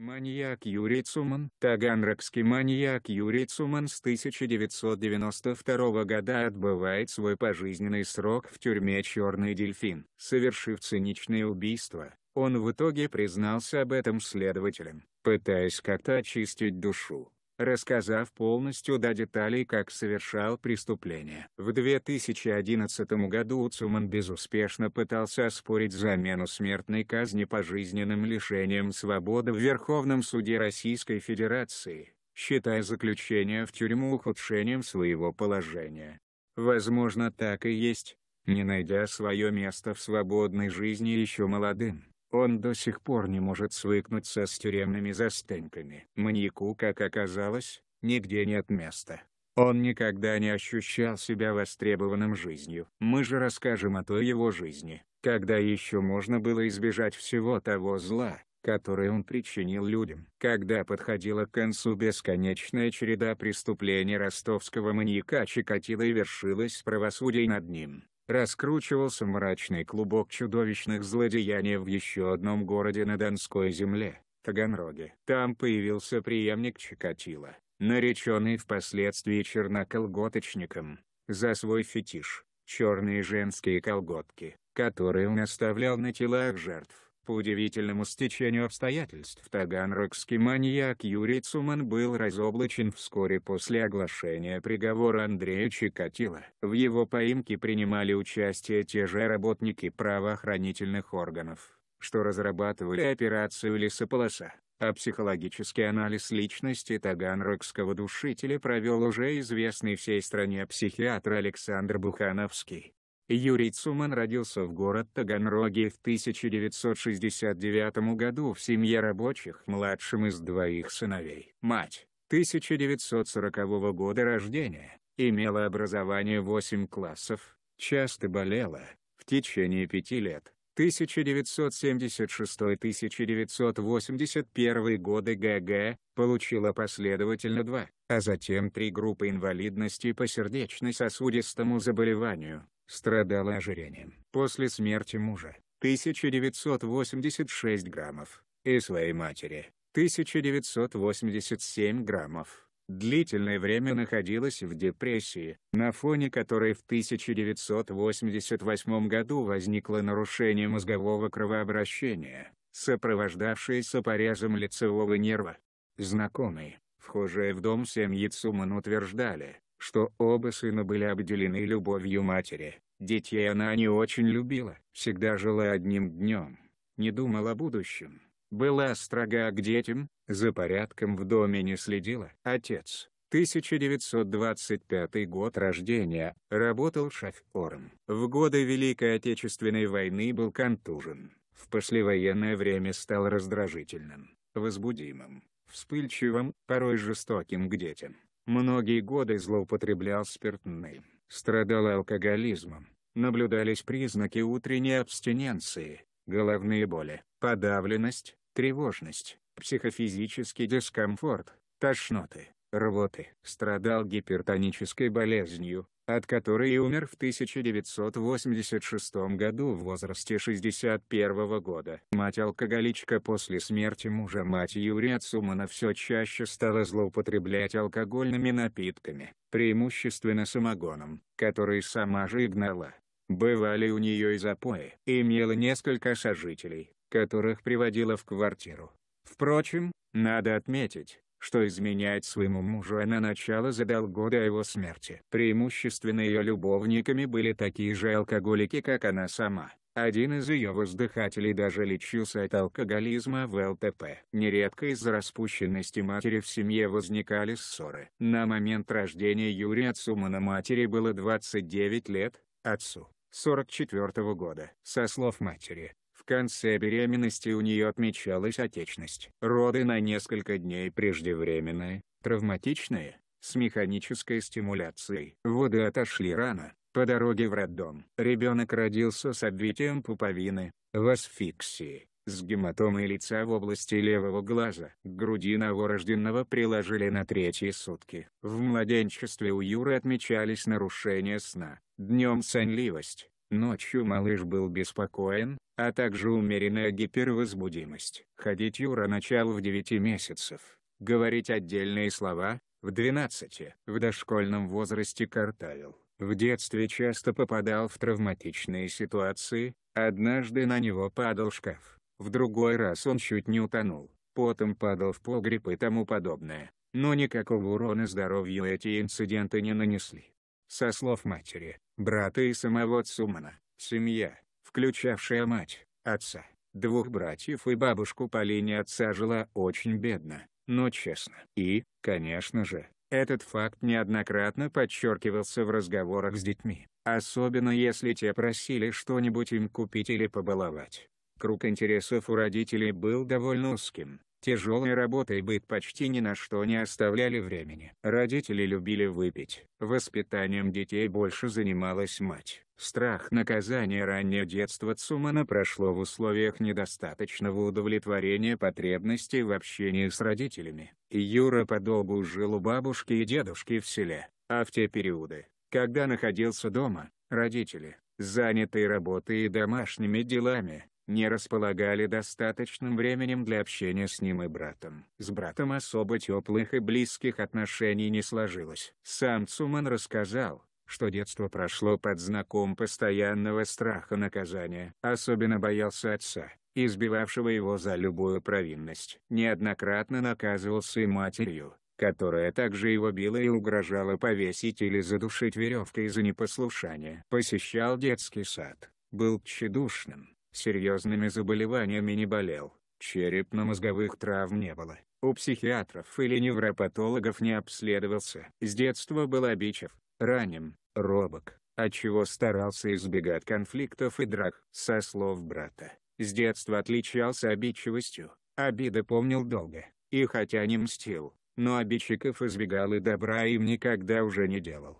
Маньяк Юрий Цуман Таганрогский маньяк Юрий Цуман с 1992 года отбывает свой пожизненный срок в тюрьме «Черный дельфин». Совершив циничное убийство, он в итоге признался об этом следователям, пытаясь как-то очистить душу рассказав полностью до деталей, как совершал преступление. В 2011 году Цуман безуспешно пытался оспорить замену смертной казни пожизненным лишением свободы в Верховном суде Российской Федерации, считая заключение в тюрьму ухудшением своего положения. Возможно так и есть, не найдя свое место в свободной жизни еще молодым. Он до сих пор не может свыкнуться с тюремными застеньками. Маньяку, как оказалось, нигде нет места. Он никогда не ощущал себя востребованным жизнью. Мы же расскажем о той его жизни, когда еще можно было избежать всего того зла, которое он причинил людям. Когда подходила к концу бесконечная череда преступлений ростовского маньяка Чикатило и вершилось правосудие над ним, раскручивался мрачный клубок чудовищных злодеяний в еще одном городе на Донской земле, Таганроге. Там появился преемник Чикатила, нареченный впоследствии черноколготочником, за свой фетиш, черные женские колготки, которые он оставлял на телах жертв. По удивительному стечению обстоятельств таганрогский маньяк Юрий Цуман был разоблачен вскоре после оглашения приговора Андрея Чикатила. В его поимке принимали участие те же работники правоохранительных органов, что разрабатывали операцию «Лесополоса» а психологический анализ личности таганрогского душителя провел уже известный всей стране психиатр Александр Бухановский. Юрий Цуман родился в город Таганроге в 1969 году в семье рабочих младшим из двоих сыновей. Мать, 1940 года рождения, имела образование 8 классов, часто болела, в течение пяти лет. 1976-1981 годы ГГ, получила последовательно два, а затем три группы инвалидности по сердечно-сосудистому заболеванию, страдала ожирением. После смерти мужа, 1986 граммов, и своей матери, 1987 граммов. Длительное время находилась в депрессии, на фоне которой в 1988 году возникло нарушение мозгового кровообращения, сопровождавшееся порезом лицевого нерва. Знакомые, вхожие в дом семьи Цуман утверждали, что оба сына были обделены любовью матери. Детей она не очень любила. Всегда жила одним днем. Не думала о будущем. Была строга к детям, за порядком в доме не следила. Отец, 1925 год рождения, работал шофером. В годы Великой Отечественной войны был контужен. В послевоенное время стал раздражительным, возбудимым, вспыльчивым, порой жестоким к детям. Многие годы злоупотреблял спиртным, страдал алкоголизмом. Наблюдались признаки утренней абстиненции, головные боли, подавленность, тревожность, психофизический дискомфорт, тошноты рвоты. Страдал гипертонической болезнью, от которой и умер в 1986 году в возрасте 61 года. Мать-алкоголичка после смерти мужа мать Юрия Цумана все чаще стала злоупотреблять алкогольными напитками, преимущественно самогоном, который сама же и гнала. Бывали у нее и запои. Имела несколько сожителей, которых приводила в квартиру. Впрочем, надо отметить, что изменять своему мужу она начала за полгода его смерти. Преимущественно ее любовниками были такие же алкоголики как она сама. Один из ее воздыхателей даже лечился от алкоголизма в ЛТП. Нередко из-за распущенности матери в семье возникали ссоры. На момент рождения Юрия Цумана матери было 29 лет, отцу – 44 -го года. Со слов матери, конце беременности у нее отмечалась отечность. Роды на несколько дней преждевременные, травматичные, с механической стимуляцией. Воды отошли рано, по дороге в роддом. Ребенок родился с обвитием пуповины, в асфиксии, с гематомой лица в области левого глаза. К груди новорожденного приложили на третьи сутки. В младенчестве у Юры отмечались нарушения сна, днем сонливость. Ночью малыш был беспокоен, а также умеренная гипервозбудимость. Ходить Юра начал в 9 месяцев, говорить отдельные слова, в 12, в дошкольном возрасте картавил. В детстве часто попадал в травматичные ситуации, однажды на него падал шкаф, в другой раз он чуть не утонул, потом падал в погреб и тому подобное. Но никакого урона здоровью эти инциденты не нанесли. Со слов матери, брата и самого Цумана, семья, включавшая мать, отца, двух братьев и бабушку по линии отца жила очень бедно, но честно. И, конечно же, этот факт неоднократно подчеркивался в разговорах с детьми, особенно если те просили что-нибудь им купить или побаловать. Круг интересов у родителей был довольно узким, Тяжелой работа и быт почти ни на что не оставляли времени. Родители любили выпить. Воспитанием детей больше занималась мать. Страх наказания раннее детство Цумана прошло в условиях недостаточного удовлетворения потребностей в общении с родителями. Юра подолгу жил у бабушки и дедушки в селе, а в те периоды, когда находился дома, родители, занятые работой и домашними делами, не располагали достаточным временем для общения с ним и братом. С братом особо теплых и близких отношений не сложилось. Сам Цуман рассказал, что детство прошло под знаком постоянного страха наказания. Особенно боялся отца, избивавшего его за любую провинность. Неоднократно наказывался и матерью, которая также его била и угрожала повесить или задушить веревкой из за непослушания. Посещал детский сад, был тщедушным, Серьезными заболеваниями не болел, черепно-мозговых травм не было, у психиатров или невропатологов не обследовался. С детства был обидчив, ранен, робок, отчего старался избегать конфликтов и драк. Со слов брата, с детства отличался обидчивостью, обиды помнил долго, и хотя не мстил, но обидчиков избегал и добра им никогда уже не делал.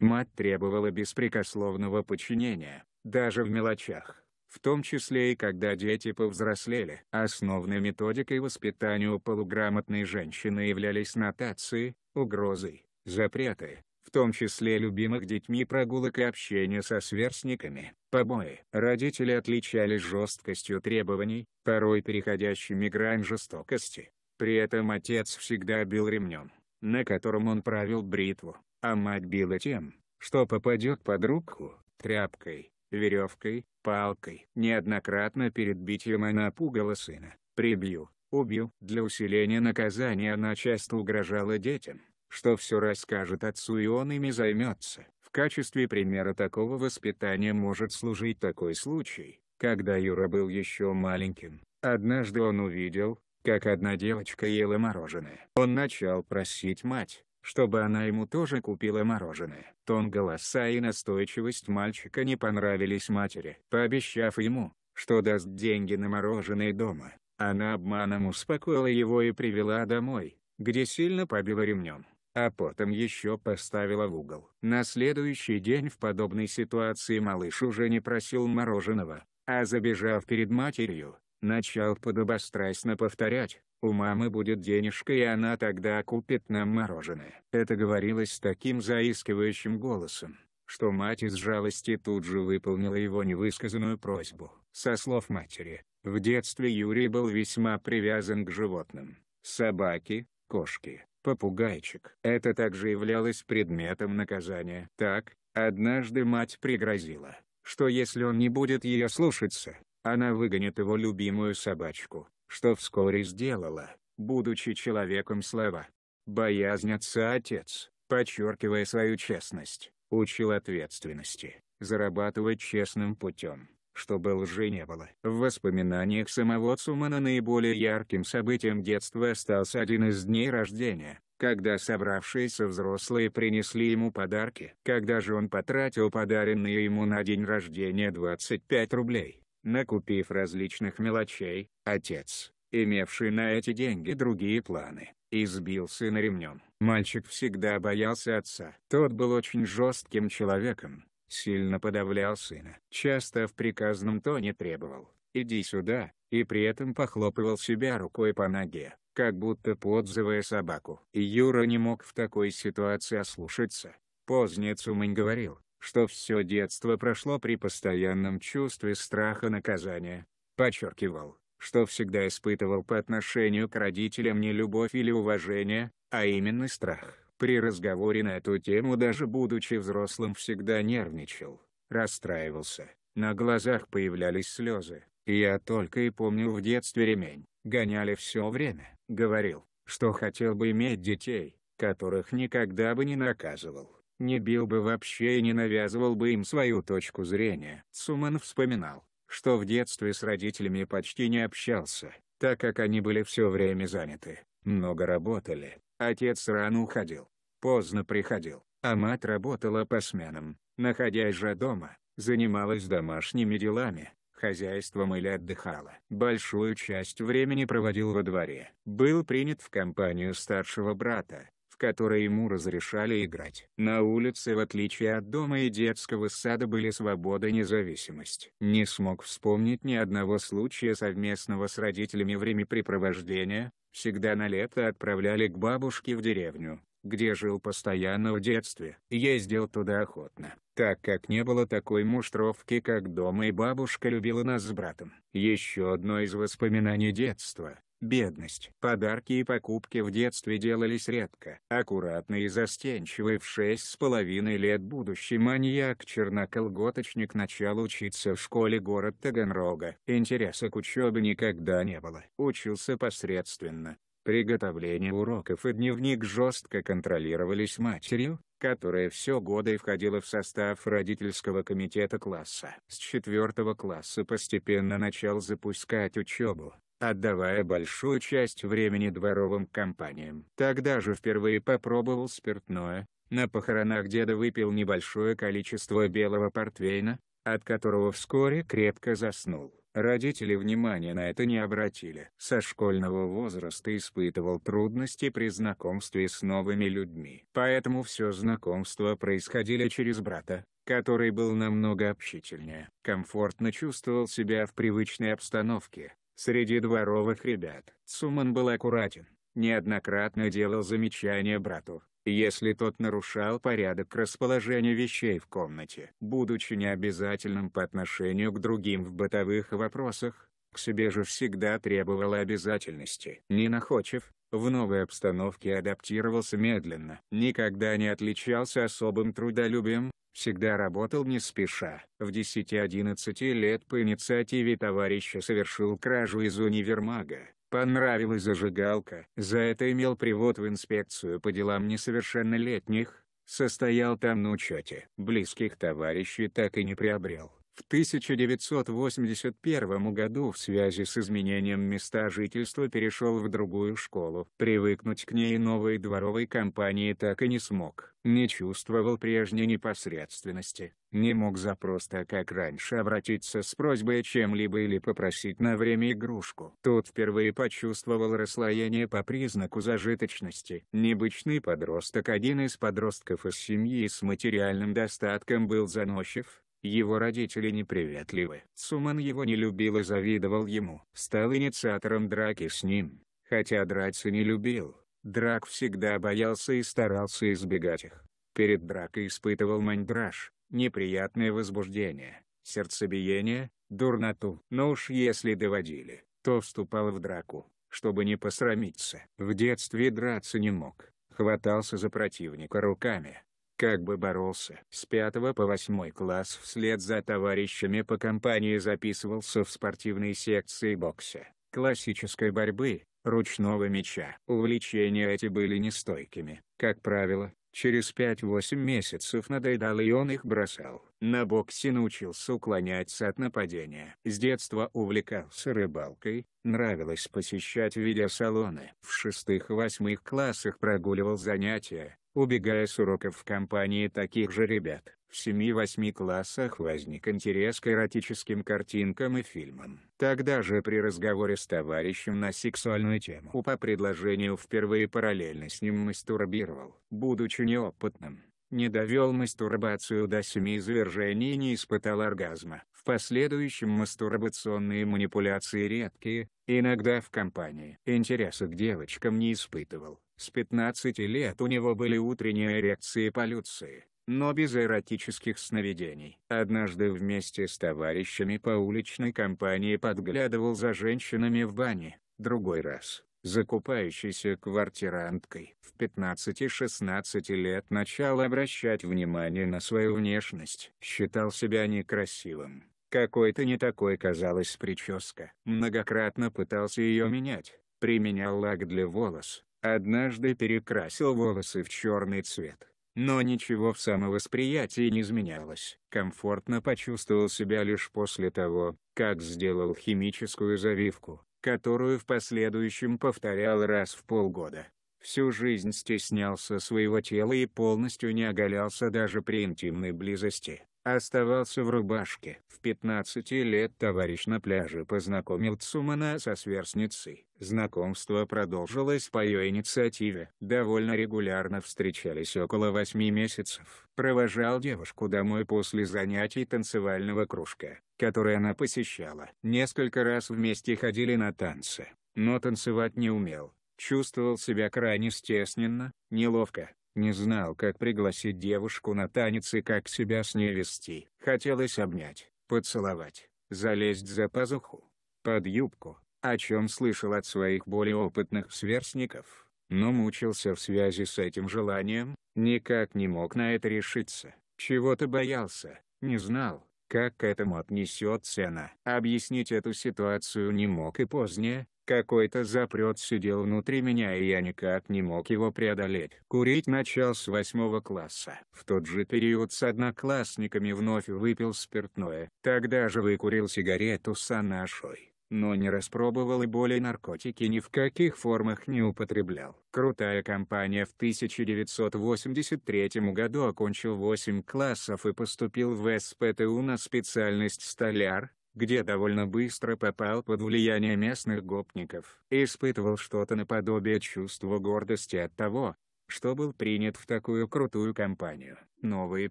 Мать требовала беспрекословного подчинения, даже в мелочах в том числе и когда дети повзрослели. Основной методикой воспитания у полуграмотной женщины являлись нотации, угрозы, запреты, в том числе любимых детьми прогулок и общения со сверстниками, побои. Родители отличались жесткостью требований, порой переходящими грань жестокости. При этом отец всегда бил ремнем, на котором он правил бритву, а мать била тем, что попадет под руку, тряпкой, веревкой, палкой. Неоднократно перед битьем она пугала сына, прибью, убью. Для усиления наказания она часто угрожала детям, что все расскажет отцу и он ими займется. В качестве примера такого воспитания может служить такой случай, когда Юра был еще маленьким. Однажды он увидел, как одна девочка ела мороженое. Он начал просить мать, чтобы она ему тоже купила мороженое. Тон голоса и настойчивость мальчика не понравились матери. Пообещав ему, что даст деньги на мороженое дома, она обманом успокоила его и привела домой, где сильно побила ремнем, а потом еще поставила в угол. На следующий день в подобной ситуации малыш уже не просил мороженого, а забежав перед матерью, Начал подобострастно повторять, у мамы будет денежка и она тогда купит нам мороженое. Это говорилось с таким заискивающим голосом, что мать из жалости тут же выполнила его невысказанную просьбу. Со слов матери, в детстве Юрий был весьма привязан к животным. Собаки, кошки, попугайчик. Это также являлось предметом наказания. Так, однажды мать пригрозила, что если он не будет ее слушаться, она выгонит его любимую собачку, что вскоре сделала, будучи человеком слова. Боязнь отца отец, подчеркивая свою честность, учил ответственности, зарабатывать честным путем, чтобы лжи не было. В воспоминаниях самого Цумана наиболее ярким событием детства остался один из дней рождения, когда собравшиеся взрослые принесли ему подарки. Когда же он потратил подаренные ему на день рождения 25 рублей накупив различных мелочей, отец, имевший на эти деньги другие планы, избил сына ремнем. Мальчик всегда боялся отца. Тот был очень жестким человеком, сильно подавлял сына. Часто в приказном тоне требовал «иди сюда», и при этом похлопывал себя рукой по ноге, как будто подзывая собаку. Юра не мог в такой ситуации ослушаться. Позднее Цумань говорил, что все детство прошло при постоянном чувстве страха наказания. Подчеркивал, что всегда испытывал по отношению к родителям не любовь или уважение, а именно страх. При разговоре на эту тему даже будучи взрослым всегда нервничал, расстраивался, на глазах появлялись слезы. Я только и помню в детстве ремень, гоняли все время. Говорил, что хотел бы иметь детей, которых никогда бы не наказывал. Не бил бы вообще и не навязывал бы им свою точку зрения. Цуман вспоминал, что в детстве с родителями почти не общался, так как они были все время заняты, много работали, отец рано уходил, поздно приходил, а мать работала по сменам, находясь же дома, занималась домашними делами, хозяйством или отдыхала. Большую часть времени проводил во дворе. Был принят в компанию старшего брата, которые ему разрешали играть. На улице в отличие от дома и детского сада были свобода и независимость. Не смог вспомнить ни одного случая совместного с родителями времяпрепровождения, всегда на лето отправляли к бабушке в деревню, где жил постоянно в детстве. Ездил туда охотно, так как не было такой муштровки как дома и бабушка любила нас с братом. Еще одно из воспоминаний детства бедность. Подарки и покупки в детстве делались редко. Аккуратный и застенчивый в шесть с половиной лет будущий маньяк-черноколготочник начал учиться в школе город Таганрога. Интереса к учебе никогда не было. Учился посредственно. Приготовление уроков и дневник жестко контролировались матерью, которая все годы входила в состав родительского комитета класса. С четвертого класса постепенно начал запускать учебу, отдавая большую часть времени дворовым компаниям. Тогда же впервые попробовал спиртное, на похоронах деда выпил небольшое количество белого портвейна, от которого вскоре крепко заснул. Родители внимания на это не обратили. Со школьного возраста испытывал трудности при знакомстве с новыми людьми. Поэтому все знакомства происходили через брата, который был намного общительнее. Комфортно чувствовал себя в привычной обстановке, среди дворовых ребят. Суман был аккуратен, неоднократно делал замечания брату, если тот нарушал порядок расположения вещей в комнате, будучи необязательным по отношению к другим в бытовых вопросах, к себе же всегда требовала обязательности. Не нахочев, в новой обстановке адаптировался медленно, никогда не отличался особым трудолюбием, всегда работал не спеша. В 10-11 лет по инициативе товарища совершил кражу из универмага, Понравилась зажигалка, за это имел привод в инспекцию по делам несовершеннолетних, состоял там на учете. Близких товарищей так и не приобрел. В 1981 году в связи с изменением места жительства перешел в другую школу. Привыкнуть к ней новой дворовой компании так и не смог. Не чувствовал прежней непосредственности. Не мог запросто как раньше обратиться с просьбой о чем-либо или попросить на время игрушку. Тут впервые почувствовал расслоение по признаку зажиточности. Небычный подросток один из подростков из семьи с материальным достатком был заносчив, его родители неприветливы. Цуман его не любил и завидовал ему. Стал инициатором драки с ним, хотя драться не любил. Драк всегда боялся и старался избегать их. Перед дракой испытывал мандраж, неприятное возбуждение, сердцебиение, дурноту. Но уж если доводили, то вступал в драку, чтобы не посрамиться. В детстве драться не мог, хватался за противника руками, как бы боролся. С 5 по 8 класс вслед за товарищами по компании записывался в спортивные секции бокса, классической борьбы, ручного меча. Увлечения эти были нестойкими. Как правило, Через 5-8 месяцев надоедал и он их бросал. На боксе научился уклоняться от нападения. С детства увлекался рыбалкой, нравилось посещать видеосалоны. В шестых-восьмых классах прогуливал занятия, Убегая с уроков в компании таких же ребят, в 7-8 классах возник интерес к эротическим картинкам и фильмам. Тогда же при разговоре с товарищем на сексуальную тему по предложению впервые параллельно с ним мастурбировал. Будучи неопытным, не довел мастурбацию до семи извержений и не испытал оргазма. В последующем мастурбационные манипуляции редкие, иногда в компании. Интереса к девочкам не испытывал. С 15 лет у него были утренние эрекции полюции, но без эротических сновидений. Однажды вместе с товарищами по уличной компании подглядывал за женщинами в бане, другой раз закупающейся квартиранткой. В 15-16 лет начал обращать внимание на свою внешность. Считал себя некрасивым. Какой-то не такой казалась прическа. Многократно пытался ее менять, применял лак для волос, однажды перекрасил волосы в черный цвет. Но ничего в самовосприятии не изменялось. Комфортно почувствовал себя лишь после того, как сделал химическую завивку, которую в последующем повторял раз в полгода. Всю жизнь стеснялся своего тела и полностью не оголялся даже при интимной близости. Оставался в рубашке. В 15 лет товарищ на пляже познакомил Цумана со сверстницей. Знакомство продолжилось по ее инициативе. Довольно регулярно встречались около 8 месяцев. Провожал девушку домой после занятий танцевального кружка, который она посещала. Несколько раз вместе ходили на танцы но танцевать не умел. Чувствовал себя крайне стесненно, неловко, не знал, как пригласить девушку на танец и как себя с ней вести. Хотелось обнять, поцеловать, залезть за пазуху, под юбку, о чем слышал от своих более опытных сверстников, но мучился в связи с этим желанием, никак не мог на это решиться, чего-то боялся, не знал, как к этому отнесется она. Объяснить эту ситуацию не мог и позднее, какой-то запрет сидел внутри меня и я никак не мог его преодолеть. Курить начал с восьмого класса. В тот же период с одноклассниками вновь выпил спиртное. Тогда же выкурил сигарету с анашой. Но не распробовал и более наркотики ни в каких формах не употреблял. Крутая компания в 1983 году окончил 8 классов и поступил в СПТУ на специальность столяр, где довольно быстро попал под влияние местных гопников испытывал что-то наподобие чувства гордости от того, что был принят в такую крутую компанию. Новые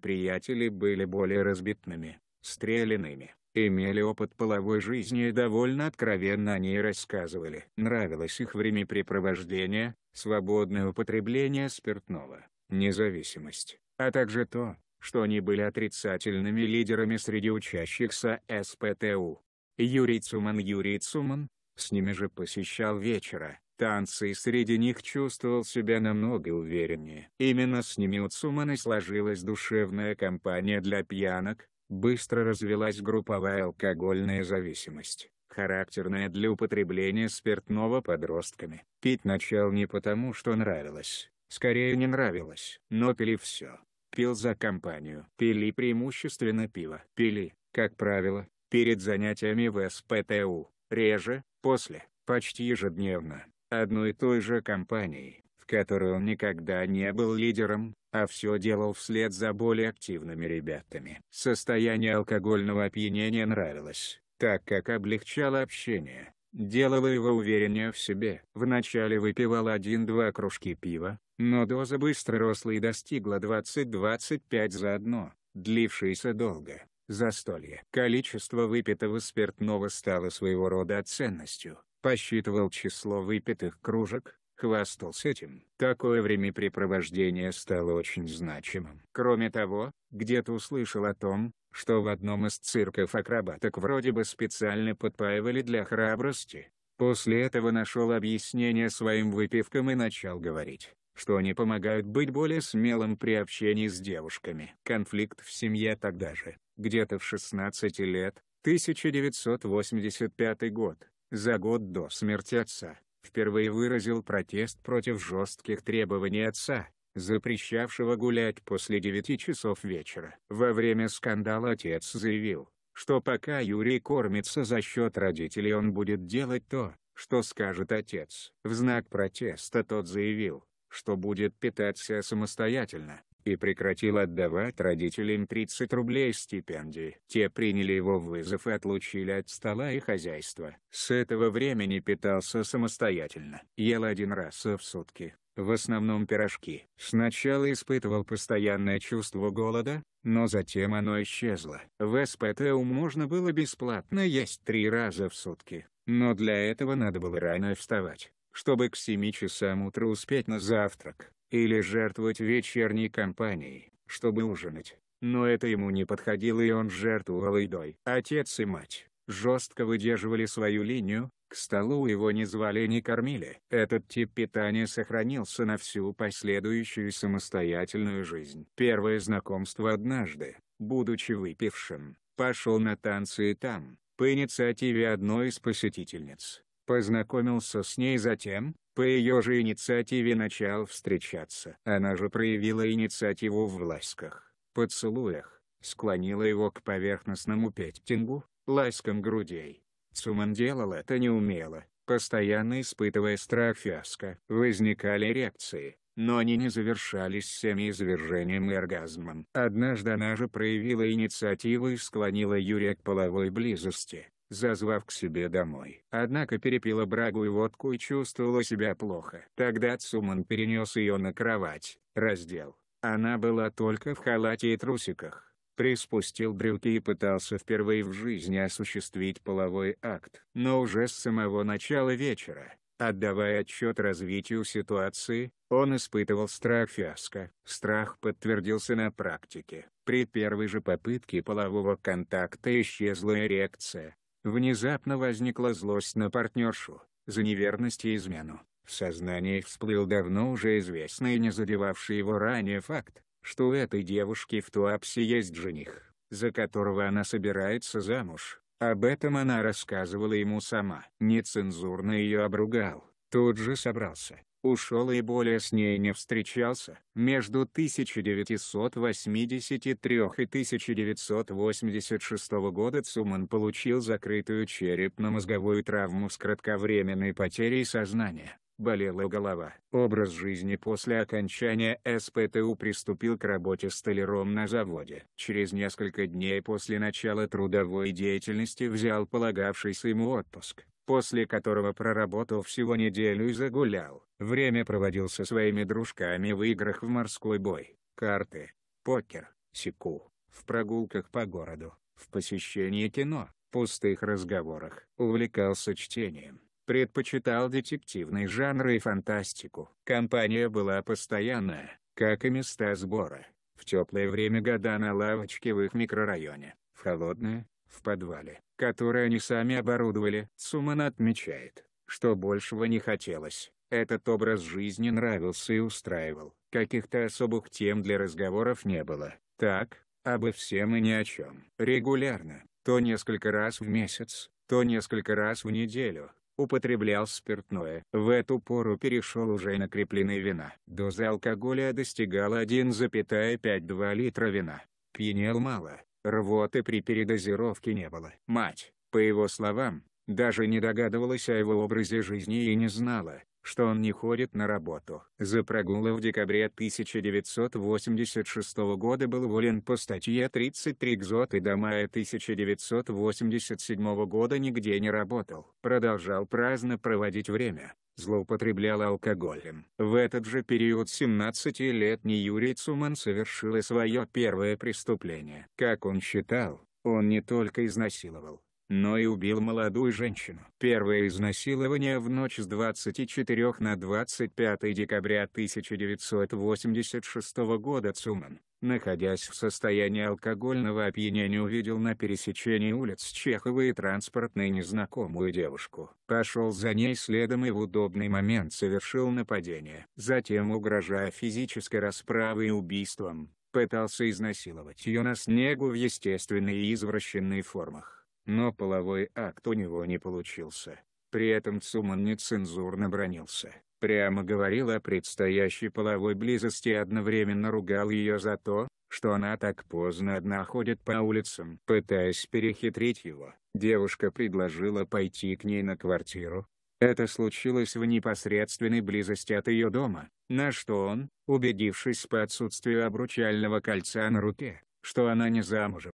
приятели были более разбитными, стреляными, имели опыт половой жизни и довольно откровенно о ней рассказывали. Нравилось их времяпрепровождение, свободное употребление спиртного, независимость, а также то, что они были отрицательными лидерами среди учащихся СПТУ. Юрий Цуман Юрий Цуман, с ними же посещал вечера, танцы и среди них чувствовал себя намного увереннее. Именно с ними у Цумана сложилась душевная компания для пьянок, быстро развелась групповая алкогольная зависимость, характерная для употребления спиртного подростками. Пить начал не потому, что нравилось, скорее не нравилось, но пили все, пил за компанию. Пили преимущественно пиво. Пили, как правило, перед занятиями в СПТУ, реже, после, почти ежедневно, одной и той же компанией, в которой он никогда не был лидером, а все делал вслед за более активными ребятами. Состояние алкогольного опьянения нравилось, так как облегчало общение, Делала его увереннее в себе. Вначале выпивала 1-2 кружки пива, но доза быстро росла и достигла 20-25 за одно, длившееся долго. Застолье. Количество выпитого спиртного стало своего рода ценностью. Посчитывал число выпитых кружек, хвастался этим. Такое времяпрепровождение стало очень значимым. Кроме того, где-то услышал о том, что в одном из цирков акробаток вроде бы специально подпаивали для храбрости. После этого нашел объяснение своим выпивкам и начал говорить, что они помогают быть более смелым при общении с девушками. Конфликт в семье тогда же, где-то в 16 лет, 1985 год, за год до смерти отца, впервые выразил протест против жестких требований отца, запрещавшего гулять после 9 часов вечера. Во время скандала отец заявил, что пока Юрий кормится за счет родителей он будет делать то, что скажет отец. В знак протеста тот заявил, что будет питаться самостоятельно, и прекратил отдавать родителям 30 рублей стипендии. Те приняли его вызов и отлучили от стола и хозяйства. С этого времени питался самостоятельно. Ел один раз в сутки в основном пирожки. Сначала испытывал постоянное чувство голода, но затем оно исчезло. В СПТУ можно было бесплатно есть три раза в сутки, но для этого надо было рано вставать, чтобы к 7 часам утра успеть на завтрак, или жертвовать вечерней компанией, чтобы ужинать. Но это ему не подходило и он жертвовал едой. Отец и мать жестко выдерживали свою линию, к столу его не звали не кормили. Этот тип питания сохранился на всю последующую самостоятельную жизнь. Первое знакомство однажды, будучи выпившим, пошел на танцы и там, по инициативе одной из посетительниц, познакомился с ней затем, по ее же инициативе начал встречаться. Она же проявила инициативу в ласках, поцелуях, склонила его к поверхностному петтингу, ласкам грудей, Цуман делал это неумело, постоянно испытывая страх фиаско. Возникали реакции, но они не завершались семиизвержением и оргазмом. Однажды она же проявила инициативу и склонила Юрия к половой близости, зазвав к себе домой. Однако перепила брагу и водку и чувствовала себя плохо. Тогда Цуман перенес ее на кровать, раздел. Она была только в халате и трусиках приспустил брюки и пытался впервые в жизни осуществить половой акт. Но уже с самого начала вечера, отдавая отчет развитию ситуации, он испытывал страх фиаско. Страх подтвердился на практике. При первой же попытке полового контакта исчезла эрекция. Внезапно возникла злость на партнершу, за неверность и измену. В сознании всплыл давно уже известный и не задевавший его ранее факт что у этой девушки в Туапсе есть жених, за которого она собирается замуж. Об этом она рассказывала ему сама. Нецензурно ее обругал, тут же собрался, ушел и более с ней не встречался. Между 1983 и 1986 года Цуман получил закрытую черепно-мозговую травму с кратковременной потерей сознания болела голова. Образ жизни после окончания СПТУ приступил к работе столяром на заводе. Через несколько дней после начала трудовой деятельности взял полагавшийся ему отпуск после которого проработал всего неделю и загулял. Время проводил со своими дружками в играх в морской бой, карты, покер, секу, в прогулках по городу, в посещении кино, пустых разговорах. Увлекался чтением, предпочитал детективные жанры и фантастику. Компания была постоянная, как и места сбора. В теплое время года на лавочке в их микрорайоне, в холодное — в подвале, которое они сами оборудовали. Цуман отмечает, что большего не хотелось. Этот образ жизни нравился и устраивал. Каких-то особых тем для разговоров не было. Так, обо всем и ни о чем. Регулярно, то несколько раз в месяц, то несколько раз в неделю, употреблял спиртное. В эту пору перешел уже на крепленные вина. Доза алкоголя достигала 1,52 литра вина. Пьянел мало, рвоты при передозировке не было. Мать, по его словам, даже не догадывалась о его образе жизни и не знала, что он не ходит на работу. За прогулы в декабре 1986 года был уволен по статье 33 КЗОТ и до мая 1987 года нигде не работал. Продолжал праздно проводить время злоупотреблял алкоголем. В этот же период 17-летний Юрий Цуман совершил и свое первое преступление. Как он считал, он не только изнасиловал, но и убил молодую женщину. Первое изнасилование в ночь с 24 на 25 декабря 1986 года Цуман, находясь в состоянии алкогольного опьянения увидел на пересечении улиц Чехова и транспортной незнакомую девушку. Пошел за ней следом и в удобный момент совершил нападение. Затем угрожая физической расправой и убийством, пытался изнасиловать ее на снегу в естественной и извращенной формах но половой акт у него не получился. При этом Цуман нецензурно бронился. Прямо говорил о предстоящей половой близости и одновременно ругал ее за то, что она так поздно одна ходит по улицам. Пытаясь перехитрить его, девушка предложила пойти к ней на квартиру. Это случилось в непосредственной близости от ее дома, на что он, убедившись по отсутствию обручального кольца на руке, что она не замужем,